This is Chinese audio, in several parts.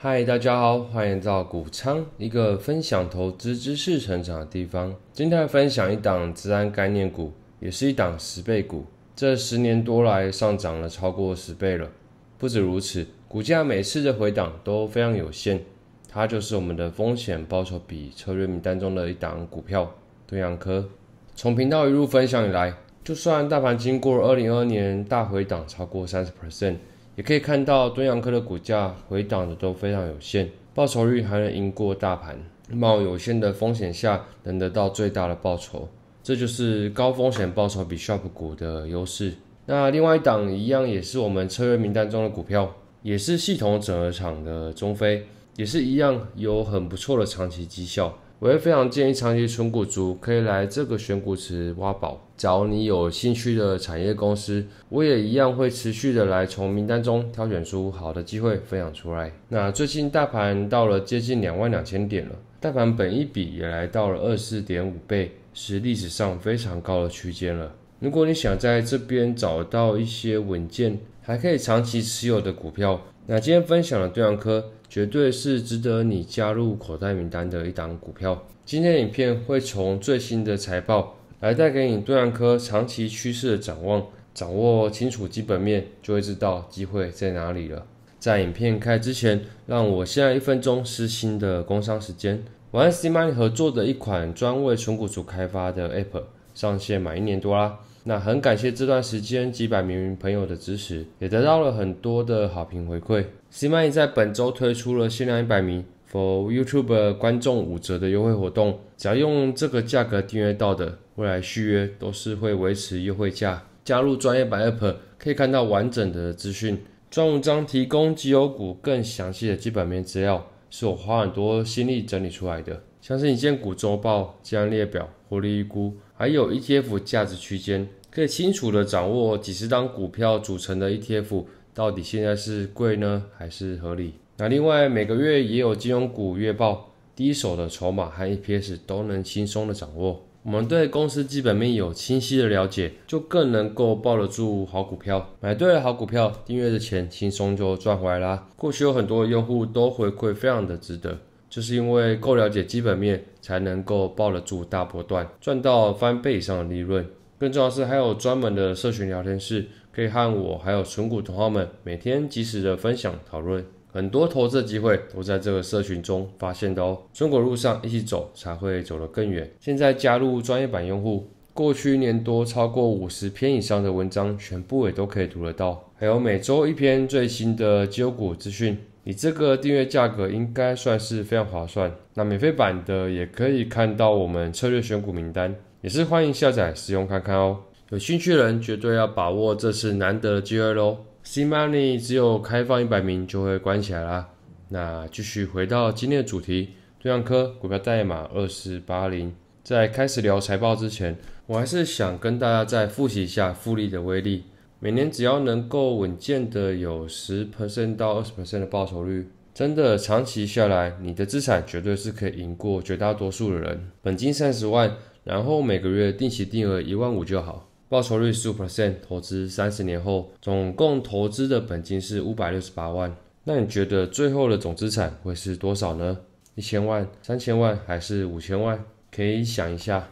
嗨，大家好，欢迎到股仓一个分享投资知识、成长的地方。今天来分享一档资安概念股，也是一档十倍股。这十年多来上涨了超过十倍了。不止如此，股价每次的回档都非常有限。它就是我们的风险报酬比策略名单中的一档股票——东阳科。从频道一路分享以来，就算大盘经过二零二二年大回档超过三十 percent。也可以看到，敦洋科的股价回档的都非常有限，报酬率还能赢过大盘，冒有限的风险下能得到最大的报酬，这就是高风险报酬比 sharp 股的优势。那另外一档一样也是我们策略名单中的股票，也是系统整合厂的中非，也是一样有很不错的长期绩效。我也非常建议长期存股族可以来这个选股池挖宝。假如你有兴趣的产业公司，我也一样会持续的来从名单中挑选出好的机会分享出来。那最近大盘到了接近两万两千点了，大盘本一比也来到了二十四点五倍，是历史上非常高的区间了。如果你想在这边找到一些稳健还可以长期持有的股票，那今天分享的对岸科绝对是值得你加入口袋名单的一档股票。今天影片会从最新的财报来带给你对岸科长期趋势的展望，掌握清楚基本面，就会知道机会在哪里了。在影片开之前，让我先来一分钟私心的工商时间。我跟 C Money 合作的一款专为纯股族开发的 App。上线满一年多啦，那很感谢这段时间几百名朋友的支持，也得到了很多的好评回馈。C Money 在本周推出了限量一百名 For YouTube 观众五折的优惠活动，只要用这个价格订阅到的，未来续约都是会维持优惠价。加入专业版 App 可以看到完整的资讯，专文章提供绩优股更详细的基本面资料，是我花很多心力整理出来的，像是你见股周报、交易列表、获利预估。还有 ETF 价值区间，可以清楚的掌握几十张股票组成的 ETF 到底现在是贵呢还是合理？那另外每个月也有金融股月报，第一手的筹码和 EPS 都能轻松的掌握。我们对公司基本面有清晰的了解，就更能够抱得住好股票，买对了好股票，订阅的钱轻松就赚回来啦。过去有很多用户都回馈，非常的值得。就是因为够了解基本面，才能够抱得住大波段，赚到翻倍以上的利润。更重要是，还有专门的社群聊天室，可以和我还有纯股同行们每天及时的分享讨论，很多投资机会都在这个社群中发现的哦。中股路上一起走，才会走得更远。现在加入专业版用户，过去一年多超过五十篇以上的文章，全部也都可以读得到，还有每周一篇最新的绩优股资讯。你这个订阅价格应该算是非常划算。那免费版的也可以看到我们策略选股名单，也是欢迎下载使用看看哦。有兴趣的人绝对要把握这次难得的机会喽。C Money 只有开放一百名就会关起来啦。那继续回到今天的主题，中象科股票代码二四八零。在开始聊财报之前，我还是想跟大家再复习一下复利的威力。每年只要能够稳健的有十 percent 到二十 percent 的报酬率，真的长期下来，你的资产绝对是可以赢过绝大多数的人。本金三十万，然后每个月定期定额一万五就好，报酬率十五 percent 投资三十年后，总共投资的本金是五百六十八万。那你觉得最后的总资产会是多少呢？一千万、三千万还是五千万？可以想一下。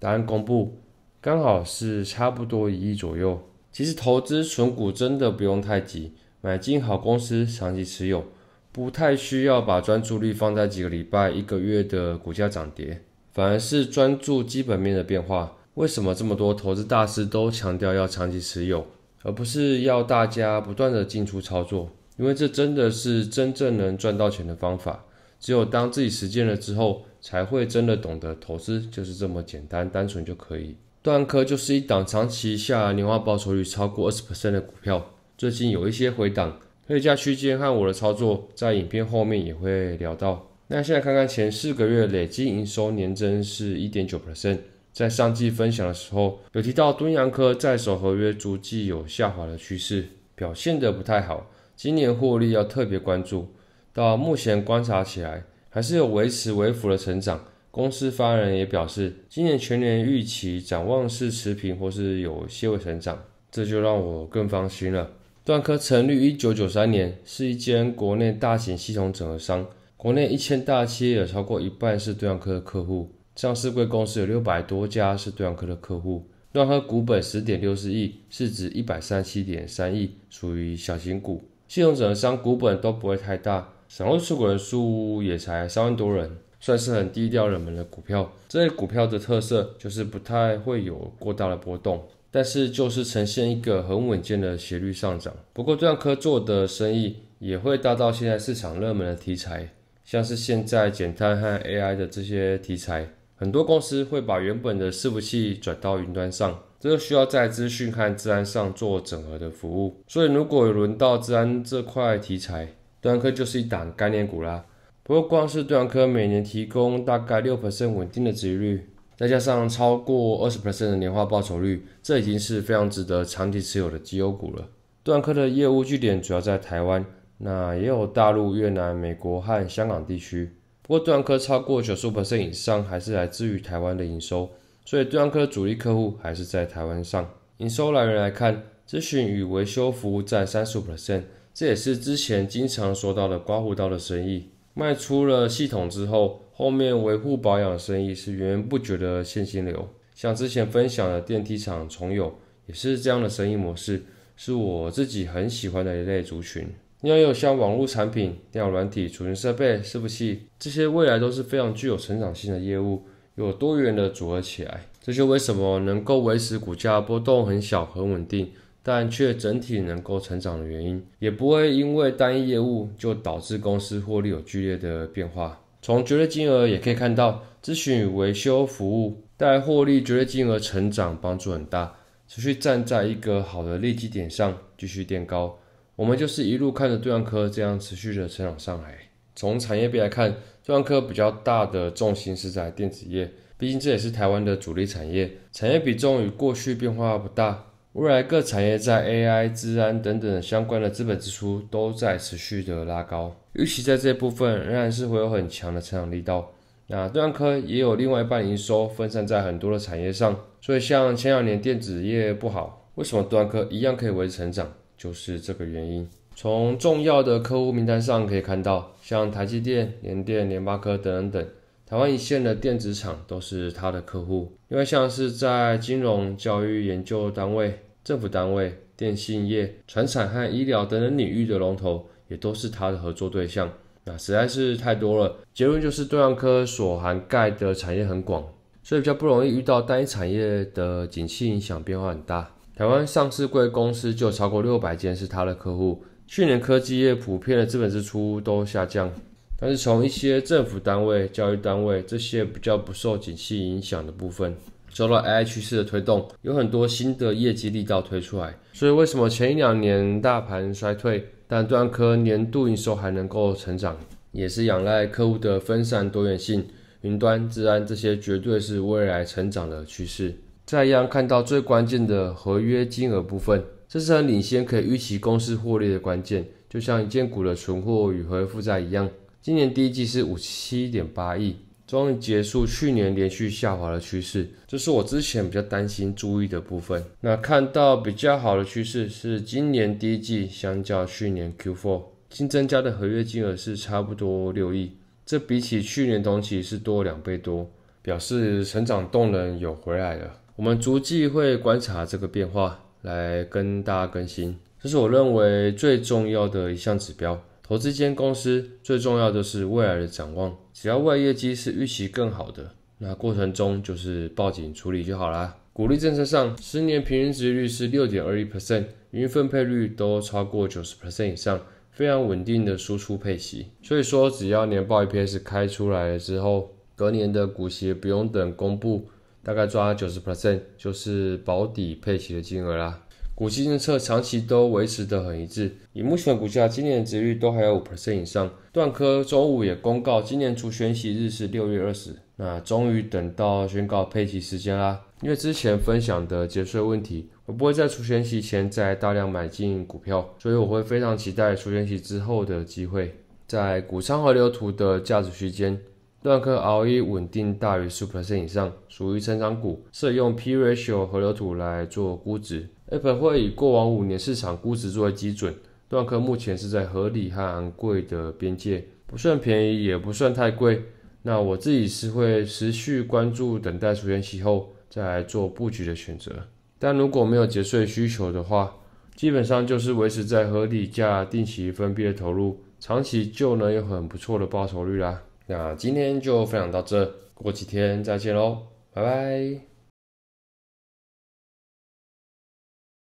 答案公布，刚好是差不多一亿左右。其实投资存股真的不用太急，买进好公司长期持有，不太需要把专注力放在几个礼拜、一个月的股价涨跌，反而是专注基本面的变化。为什么这么多投资大师都强调要长期持有，而不是要大家不断的进出操作？因为这真的是真正能赚到钱的方法。只有当自己实践了之后，才会真的懂得投资就是这么简单、单纯就可以。段壳就是一档长期下年化报酬率超过二十 percent 的股票。最近有一些回档，溢价区间和我的操作，在影片后面也会聊到。那现在看看前四个月累计营收年增是一点九 percent。在上季分享的时候，有提到敦阳科在手合约逐季有下滑的趋势，表现得不太好。今年获利要特别关注。到目前观察起来，还是有维持微幅的成长。公司发言人也表示，今年全年预期展望是持平或是有些微成长，这就让我更放心了。段科成立一九九三年，是一间国内大型系统整合商，国内一千大企业超过一半是段科的客户，上市公司有六百多家是段科的客户。段科股本十点六四亿，市值一百三七点三亿，属于小型股。系统整合商股本都不会太大，掌握持股人数也才三万多人。算是很低调冷门的股票，这类股票的特色就是不太会有过大的波动，但是就是呈现一个很稳健的斜率上涨。不过端科做的生意也会大到现在市场热门的题材，像是现在减碳和 AI 的这些题材，很多公司会把原本的伺服器转到云端上，这就需要在资讯和治安上做整合的服务。所以如果轮到治安这块题材，端科就是一档概念股啦。不过，光是杜邦科每年提供大概六稳定的值率，再加上超过二十 percent 的年化报酬率，这已经是非常值得长期持有的绩优股了。杜邦科的业务据点主要在台湾，那也有大陆、越南、美国和香港地区。不过，杜邦科超过九十五 percent 以上还是来自于台湾的营收，所以杜邦科的主力客户还是在台湾上。营收来源来看，咨询与维修服务占三十五 %，percent，这也是之前经常说到的刮胡刀的生意。卖出了系统之后，后面维护保养生意是源源不绝的现金流。像之前分享的电梯厂重友也是这样的生意模式，是我自己很喜欢的一类族群。要有像网络产品、电脑软体、储存设备、伺服器这些，未来都是非常具有成长性的业务，有多元的组合起来，这就为什么能够维持股价波动很小、很稳定。但却整体能够成长的原因，也不会因为单一业务就导致公司获利有剧烈的变化。从绝对金额也可以看到，咨询与维修服务带获利绝对金额成长帮助很大，持续站在一个好的利基点上继续垫高。我们就是一路看着对岸科这样持续的成长上来。从产业比来看，对岸科比较大的重心是在电子业，毕竟这也是台湾的主力产业，产业比重与过去变化不大。未来各产业在 AI、治安等等相关的资本支出都在持续的拉高，预期在这部分仍然是会有很强的成长力道。那端安科也有另外一半营收分散在很多的产业上，所以像前两年电子业不好，为什么端科一样可以维持成长？就是这个原因。从重要的客户名单上可以看到，像台积电、联电、联发科等等，台湾一线的电子厂都是他的客户，因为像是在金融、教育、研究单位。政府单位、电信业、船产和医疗等等领域的龙头，也都是他的合作对象。那实在是太多了。结论就是，对岸科所涵盖的产业很广，所以比较不容易遇到单一产业的景气影响变化很大。台湾上市贵公司就超过六百间是他的客户。去年科技业普遍的资本支出都下降，但是从一些政府单位、教育单位这些比较不受景气影响的部分。受到 AI 趋势的推动，有很多新的业绩力道推出来。所以为什么前一两年大盘衰退，但端科年度营收还能够成长，也是仰赖客户的分散多元性、云端、治安这些，绝对是未来成长的趋势。再一样看到最关键的合约金额部分，这是很领先可以预期公司获利的关键，就像一件股的存货与回负债一样。今年第一季是五七点八亿。终于结束去年连续下滑的趋势，这是我之前比较担心注意的部分。那看到比较好的趋势是，今年第一季相较去年 Q4，新增加的合约金额是差不多六亿，这比起去年同期是多两倍多，表示成长动能有回来了。我们逐季会观察这个变化，来跟大家更新。这是我认为最重要的一项指标。投资间公司最重要的是未来的展望，只要外业绩是预期更好的，那过程中就是报警处理就好啦。股利政策上，十年平均值率是六点二一 percent，云分配率都超过九十 percent 以上，非常稳定的输出配息。所以说，只要年报 EPS 开出来之后，隔年的股息不用等公布，大概抓九十 percent 就是保底配息的金额啦。股息政策长期都维持得很一致，以目前的股价，今年的值率都还有五 percent 以上。段科周五也公告，今年除选息日是六月二十，那终于等到宣告配息时间啦。因为之前分享的节税问题，我不会在除权息前再大量买进股票，所以我会非常期待除权息之后的机会，在股商河流图的价值区间。断科 ROE 稳定大于十 percent 以上，属于成长股，适用 P ratio 河流图来做估值。Apple 会以过往五年市场估值作为基准，断科目前是在合理和昂贵的边界，不算便宜也不算太贵。那我自己是会持续关注，等待出现息后再来做布局的选择。但如果没有节税需求的话，基本上就是维持在合理价定期分批的投入，长期就能有很不错的报酬率啦。那今天就分享到这，过几天再见喽，拜拜。